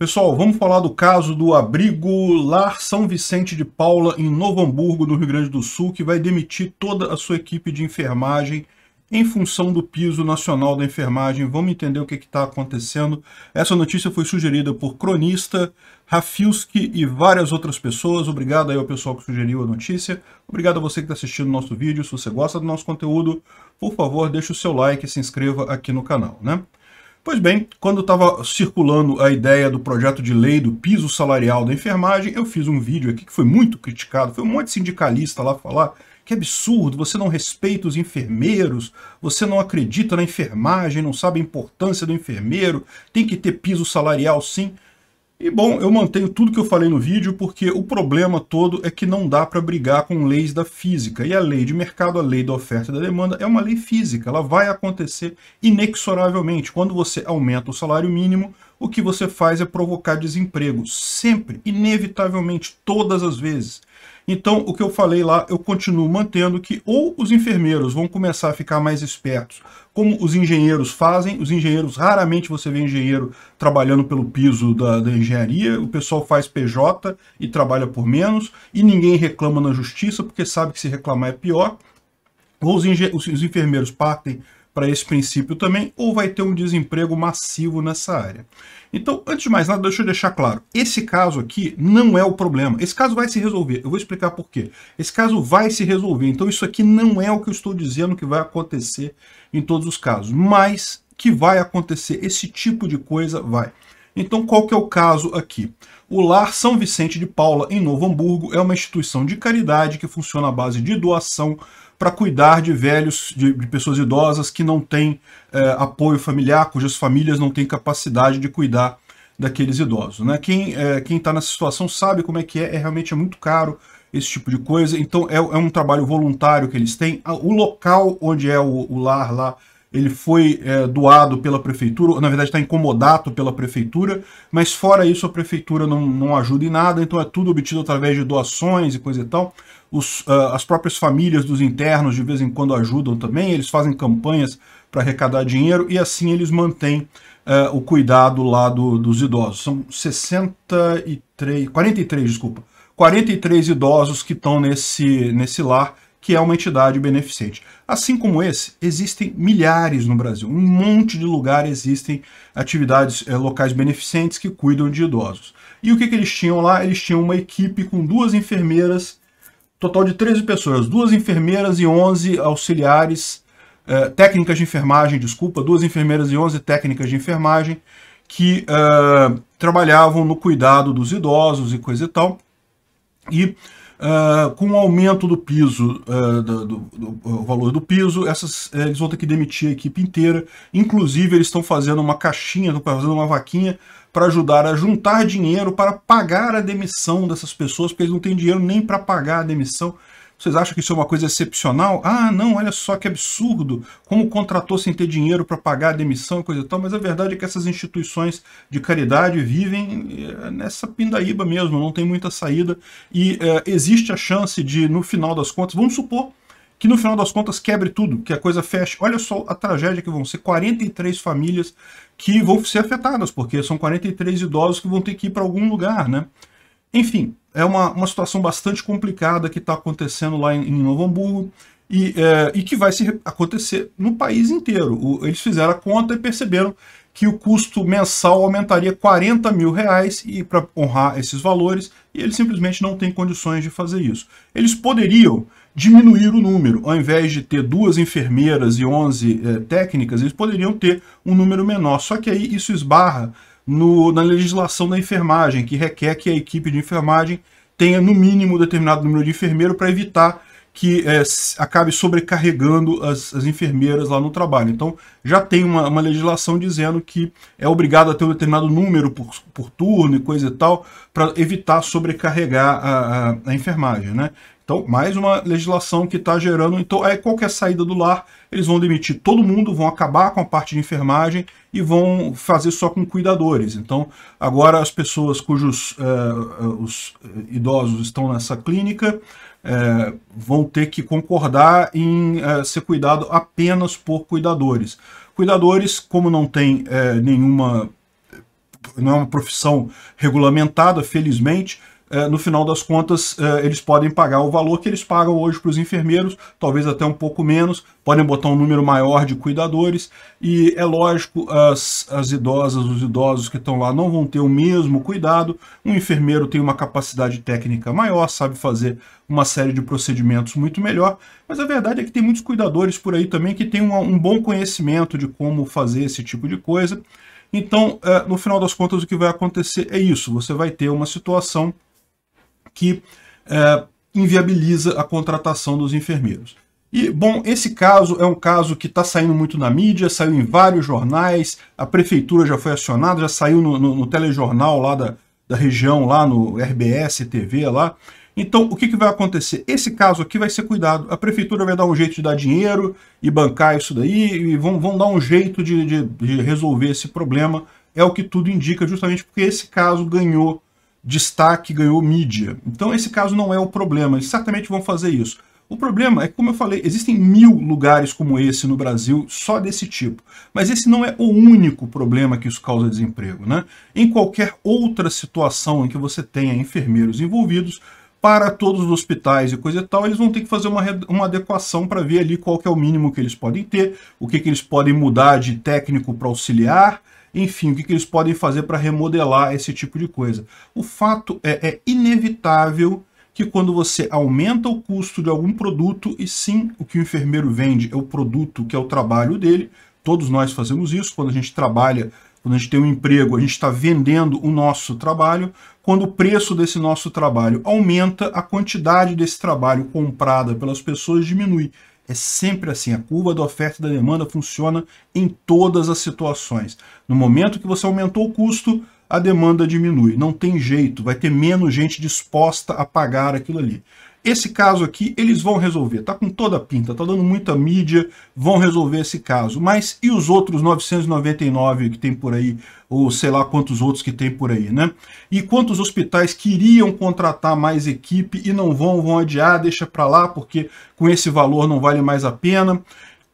Pessoal, vamos falar do caso do abrigo Lar São Vicente de Paula, em Novo Hamburgo, no Rio Grande do Sul, que vai demitir toda a sua equipe de enfermagem em função do piso nacional da enfermagem. Vamos entender o que é está acontecendo. Essa notícia foi sugerida por cronista, Rafilski e várias outras pessoas. Obrigado aí ao pessoal que sugeriu a notícia. Obrigado a você que está assistindo o nosso vídeo. Se você gosta do nosso conteúdo, por favor, deixe o seu like e se inscreva aqui no canal, né? Pois bem, quando estava circulando a ideia do projeto de lei do piso salarial da enfermagem, eu fiz um vídeo aqui que foi muito criticado, foi um monte de sindicalista lá falar que absurdo, você não respeita os enfermeiros, você não acredita na enfermagem, não sabe a importância do enfermeiro, tem que ter piso salarial sim. E bom, eu mantenho tudo que eu falei no vídeo porque o problema todo é que não dá para brigar com leis da física. E a lei de mercado, a lei da oferta e da demanda é uma lei física, ela vai acontecer inexoravelmente. Quando você aumenta o salário mínimo, o que você faz é provocar desemprego, sempre, inevitavelmente, todas as vezes. Então, o que eu falei lá, eu continuo mantendo que ou os enfermeiros vão começar a ficar mais espertos, como os engenheiros fazem. Os engenheiros, raramente você vê engenheiro trabalhando pelo piso da, da engenharia, o pessoal faz PJ e trabalha por menos, e ninguém reclama na justiça, porque sabe que se reclamar é pior. Ou os, os enfermeiros partem para esse princípio também, ou vai ter um desemprego massivo nessa área. Então, antes de mais nada, deixa eu deixar claro, esse caso aqui não é o problema. Esse caso vai se resolver, eu vou explicar por quê. Esse caso vai se resolver, então isso aqui não é o que eu estou dizendo que vai acontecer em todos os casos, mas que vai acontecer, esse tipo de coisa vai. Então, qual que é o caso aqui? O Lar São Vicente de Paula, em Novo Hamburgo, é uma instituição de caridade que funciona à base de doação para cuidar de velhos, de, de, pessoas idosas que não têm é, apoio familiar, cujas famílias não têm capacidade de cuidar daqueles idosos. Né? Quem é, está nessa situação sabe como é que é, é realmente é muito caro esse tipo de coisa, então é, é um trabalho voluntário que eles têm. Ah, o local onde é o, o lar lá ele foi é, doado pela prefeitura, na verdade está incomodado pela prefeitura, mas fora isso a prefeitura não, não ajuda em nada, então é tudo obtido através de doações e coisa e tal. Os, uh, as próprias famílias dos internos de vez em quando ajudam também, eles fazem campanhas para arrecadar dinheiro e assim eles mantêm uh, o cuidado lá do, dos idosos. São 63, 43, desculpa, 43 idosos que estão nesse, nesse lar que é uma entidade beneficente. Assim como esse, existem milhares no Brasil, um monte de lugar existem atividades é, locais beneficentes que cuidam de idosos. E o que, que eles tinham lá? Eles tinham uma equipe com duas enfermeiras, total de 13 pessoas, duas enfermeiras e 11 auxiliares, eh, técnicas de enfermagem, desculpa, duas enfermeiras e 11 técnicas de enfermagem que eh, trabalhavam no cuidado dos idosos e coisa e tal. E Uh, com o aumento do piso, uh, do, do, do valor do piso, essas, eh, eles vão ter que demitir a equipe inteira. Inclusive, eles estão fazendo uma caixinha, estão fazendo uma vaquinha para ajudar a juntar dinheiro para pagar a demissão dessas pessoas, porque eles não têm dinheiro nem para pagar a demissão. Vocês acham que isso é uma coisa excepcional? Ah, não, olha só que absurdo, como contratou sem ter dinheiro para pagar a demissão e coisa e tal, mas a verdade é que essas instituições de caridade vivem eh, nessa pindaíba mesmo, não tem muita saída, e é, existe a chance de, no final das contas, vamos supor que no final das contas quebre tudo, que a coisa feche. Olha só a tragédia que vão ser 43 famílias que vão ser afetadas, porque são 43 idosos que vão ter que ir para algum lugar, né? Enfim, é uma, uma situação bastante complicada que está acontecendo lá em, em Novo Hamburgo e, é, e que vai se acontecer no país inteiro. O, eles fizeram a conta e perceberam que o custo mensal aumentaria 40 mil reais e para honrar esses valores, e eles simplesmente não têm condições de fazer isso. Eles poderiam diminuir o número, ao invés de ter duas enfermeiras e 11 é, técnicas, eles poderiam ter um número menor, só que aí isso esbarra no, na legislação da enfermagem, que requer que a equipe de enfermagem tenha no mínimo determinado número de enfermeiro para evitar que é, acabe sobrecarregando as, as, enfermeiras lá no trabalho. Então, já tem uma, uma, legislação dizendo que é obrigado a ter um determinado número por, por turno e coisa e tal, para evitar sobrecarregar a, a, a, enfermagem, né? Então, mais uma legislação que está gerando... Então, é qualquer saída do lar, eles vão demitir todo mundo, vão acabar com a parte de enfermagem e vão fazer só com cuidadores. Então, agora as pessoas cujos uh, os é, idosos estão nessa clínica é, vão ter que concordar em é, ser cuidado apenas por cuidadores. Cuidadores, como não tem é, nenhuma não é uma profissão regulamentada, felizmente, é, no final das contas, é, eles podem pagar o valor que eles pagam hoje para os enfermeiros, talvez até um pouco menos, podem botar um número maior de cuidadores, e é lógico, as, as idosas, os idosos que estão lá não vão ter o mesmo cuidado, um enfermeiro tem uma capacidade técnica maior, sabe fazer uma série de procedimentos muito melhor, mas a verdade é que tem muitos cuidadores por aí também que têm um, um bom conhecimento de como fazer esse tipo de coisa, então, é, no final das contas, o que vai acontecer é isso, você vai ter uma situação que é, inviabiliza a contratação dos enfermeiros. E, bom, esse caso é um caso que está saindo muito na mídia, saiu em vários jornais, a prefeitura já foi acionada, já saiu no, no, no telejornal lá da, da região, lá no RBS TV lá. Então, o que, que vai acontecer? Esse caso aqui vai ser cuidado. A prefeitura vai dar um jeito de dar dinheiro e bancar isso daí, e vão, vão dar um jeito de, de, de resolver esse problema. É o que tudo indica, justamente porque esse caso ganhou destaque, ganhou mídia. Então esse caso não é o problema, eles certamente vão fazer isso. O problema é que, como eu falei, existem mil lugares como esse no Brasil, só desse tipo. Mas esse não é o único problema que isso causa desemprego. Né? Em qualquer outra situação em que você tenha enfermeiros envolvidos, para todos os hospitais e coisa e tal, eles vão ter que fazer uma, uma adequação para ver ali qual é o mínimo que eles podem ter, o que, que eles podem mudar de técnico para auxiliar, enfim, o que, que eles podem fazer para remodelar esse tipo de coisa? O fato é, é inevitável que quando você aumenta o custo de algum produto, e sim, o que o enfermeiro vende é o produto que é o trabalho dele, todos nós fazemos isso, quando a gente trabalha, quando a gente tem um emprego, a gente está vendendo o nosso trabalho, quando o preço desse nosso trabalho aumenta, a quantidade desse trabalho comprada pelas pessoas diminui. É sempre assim, a curva da oferta e da demanda funciona em todas as situações. No momento que você aumentou o custo, a demanda diminui. Não tem jeito, vai ter menos gente disposta a pagar aquilo ali. Esse caso aqui eles vão resolver, tá com toda a pinta, tá dando muita mídia, vão resolver esse caso. Mas e os outros 999 que tem por aí, ou sei lá quantos outros que tem por aí, né? E quantos hospitais queriam contratar mais equipe e não vão, vão adiar, deixa para lá, porque com esse valor não vale mais a pena.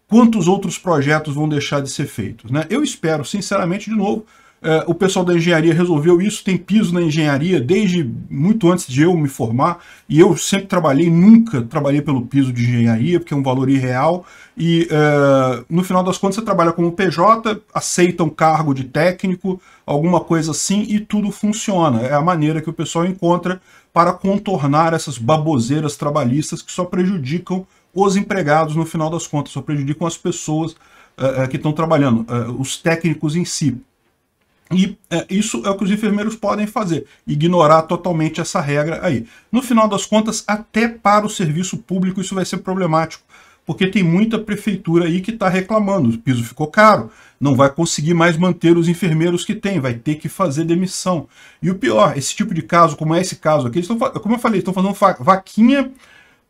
Quantos outros projetos vão deixar de ser feitos, né? Eu espero, sinceramente, de novo, é, o pessoal da engenharia resolveu isso, tem piso na engenharia desde muito antes de eu me formar, e eu sempre trabalhei, nunca trabalhei pelo piso de engenharia, porque é um valor irreal, e uh, no final das contas você trabalha como PJ, aceita um cargo de técnico, alguma coisa assim, e tudo funciona. É a maneira que o pessoal encontra para contornar essas baboseiras trabalhistas que só prejudicam os empregados no final das contas, só prejudicam as pessoas uh, que estão trabalhando, uh, os técnicos em si. E é, isso é o que os enfermeiros podem fazer, ignorar totalmente essa regra aí. No final das contas, até para o serviço público isso vai ser problemático, porque tem muita prefeitura aí que está reclamando, o piso ficou caro, não vai conseguir mais manter os enfermeiros que tem, vai ter que fazer demissão. E o pior, esse tipo de caso, como é esse caso aqui, como eu falei, estão fazendo vaquinha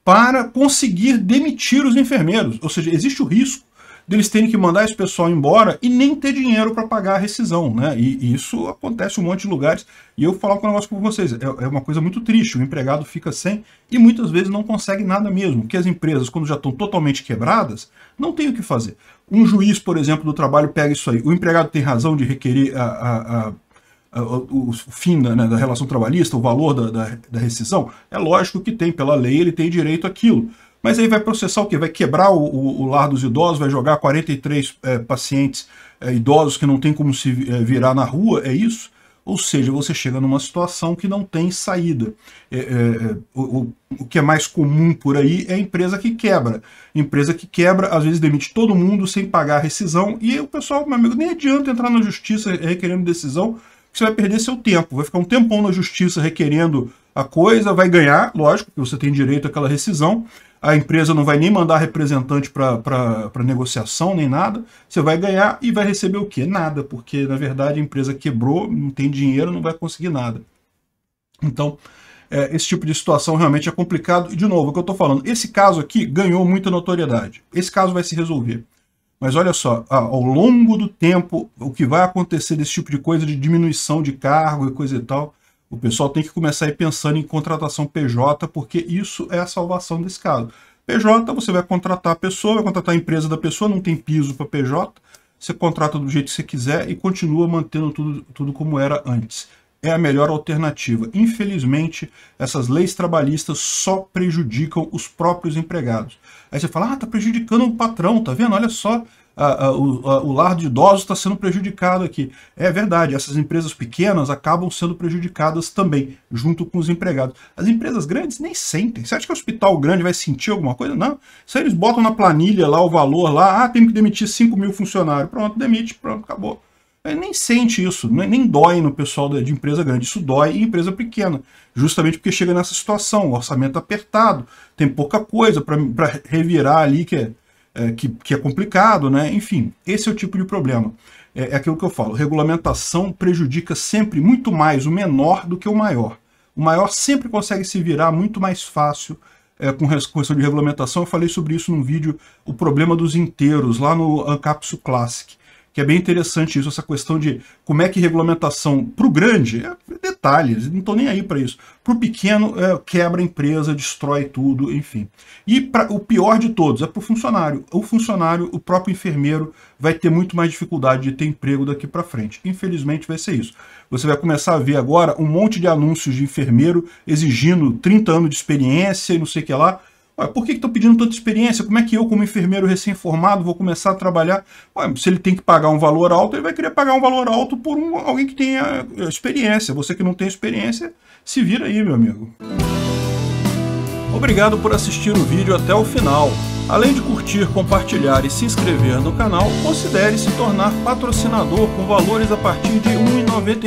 para conseguir demitir os enfermeiros, ou seja, existe o risco deles terem que mandar esse pessoal embora e nem ter dinheiro para pagar a rescisão, né? E, e, isso acontece em um monte de lugares. E eu falo com um negócio com vocês, é, é, uma coisa muito triste, o empregado fica sem e muitas vezes não consegue nada mesmo, porque as empresas, quando já estão totalmente quebradas, não tem o que fazer. Um juiz, por exemplo, do trabalho pega isso aí, o empregado tem razão de requerer a, a, a o fim da, né, da, relação trabalhista, o valor da, da, da rescisão, é lógico que tem, pela lei ele tem direito àquilo. Mas aí vai processar o quê? Vai quebrar o, o, o lar dos idosos, vai jogar 43 é, eh, pacientes é, idosos que não tem como se eh, virar na rua, é isso? Ou seja, você chega numa situação que não tem saída. É, é, é o, o, que é mais comum por aí é a empresa que quebra. Empresa que quebra, às vezes demite todo mundo sem pagar a rescisão, e o pessoal, meu amigo, nem adianta entrar na justiça requerendo decisão, você vai perder seu tempo. Vai ficar um tempão na justiça requerendo a coisa, vai ganhar, lógico, que você tem direito àquela rescisão, a empresa não vai nem mandar representante para negociação nem nada, você vai ganhar e vai receber o quê? Nada, porque na verdade a empresa quebrou, não tem dinheiro, não vai conseguir nada. Então, é, esse tipo de situação realmente é complicado. E de novo, o que eu estou falando, esse caso aqui ganhou muita notoriedade. Esse caso vai se resolver. Mas olha só, ao longo do tempo, o que vai acontecer desse tipo de coisa de diminuição de cargo e coisa e tal, o pessoal tem que começar a ir pensando em contratação PJ, porque isso é a salvação desse caso. PJ, você vai contratar a pessoa, vai contratar a empresa da pessoa, não tem piso para PJ, você contrata do jeito que você quiser e continua mantendo tudo, tudo como era antes é a melhor alternativa. Infelizmente, essas leis trabalhistas só prejudicam os próprios empregados. Aí você fala, ah, tá prejudicando o patrão, tá vendo? Olha só, a, a, o, a, o lar de idosos está sendo prejudicado aqui. É verdade, essas empresas pequenas acabam sendo prejudicadas também, junto com os empregados. As empresas grandes nem sentem. Você acha que o hospital grande vai sentir alguma coisa? Não. Se eles botam na planilha lá o valor lá, ah, tem que demitir 5 mil funcionários. Pronto, demite, pronto, acabou. É, nem sente isso, é, nem dói no pessoal de empresa grande, isso dói em empresa pequena, justamente porque chega nessa situação, orçamento apertado, tem pouca coisa para revirar ali que é, é que, que, é complicado, né? Enfim, esse é o tipo de problema. É, é aquilo que eu falo, regulamentação prejudica sempre muito mais o menor do que o maior. O maior sempre consegue se virar muito mais fácil é, com questão de regulamentação. Eu falei sobre isso num vídeo, o problema dos inteiros, lá no Ancapsu Classic que é bem interessante isso, essa questão de como é que regulamentação para o grande, é detalhes, não estou nem aí para isso. Para o pequeno, é, quebra a empresa, destrói tudo, enfim. E pra, o pior de todos é para o funcionário. O funcionário, o próprio enfermeiro, vai ter muito mais dificuldade de ter emprego daqui para frente. Infelizmente vai ser isso. Você vai começar a ver agora um monte de anúncios de enfermeiro exigindo 30 anos de experiência e não sei o que lá, Ué, por que estão pedindo tanta experiência? Como é que eu, como enfermeiro recém-formado, vou começar a trabalhar? Ué, se ele tem que pagar um valor alto, ele vai querer pagar um valor alto por um, alguém que tenha eh, experiência. Você que não tem experiência, se vira aí, meu amigo. Obrigado por assistir o vídeo até o final. Além de curtir, compartilhar e se inscrever no canal, considere se tornar patrocinador com valores a partir de R$ 1,99